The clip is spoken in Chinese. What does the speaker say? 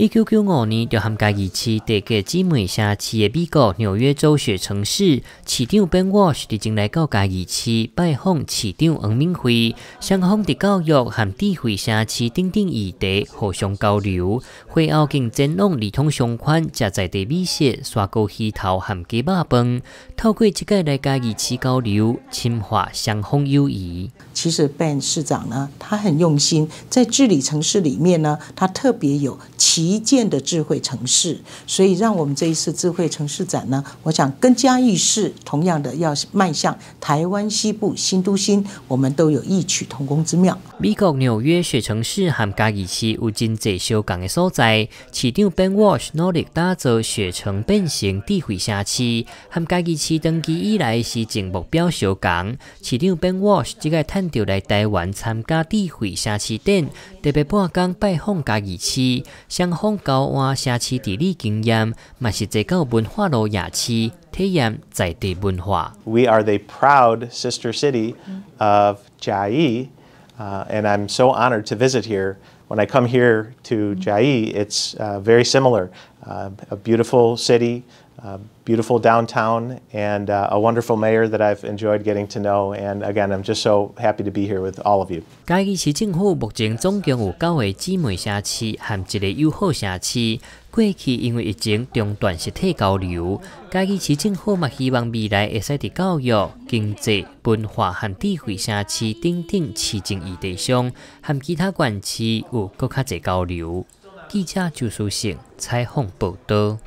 一九九五年，就含介二市第个姊妹城市的美国纽约州雪城市市长 Ben Wash 来到介二市拜访市长王明辉，双方伫教育含智慧城市等等议题互相交流。会后更真拢儿通相款，食在地美食、刷锅鱼头含鸡肉饭。透过即个来介二市交流，深化双方友谊。其实 Ben 市长呢，他很用心，在治理城市里面呢，他特别有奇。一建的智慧城市，所以让我们这一次智慧城市展呢，我想跟嘉义市同样的，要迈向台湾西部新都心，我们都有异曲同工之妙。美国纽约雪城市和嘉义市有真侪相共的所在。市长 Ben Wash 努力打造雪城变成智慧城市，和嘉义市登基以来是施目标相共。市长 Ben Wash 即个探讨来台湾参加智慧城市展，特别半工拜访嘉义市，相。访交换城市地理经验，嘛是坐到文化路夜市体验在地文化。We are the proud sister city of Jai, uh, and I'm so honored to visit here. When I come here to Jai, it's uh, very similar. Uh, a beautiful city, 該市政府目前總共有九個姊妹城市和一個友好城市。過去因為疫情中斷實體交流，該市市政府也希望未來會使在教育、經濟、文化和智慧城市等等市政議題上，和其他縣市有更加多交流。記者就书信采访報道。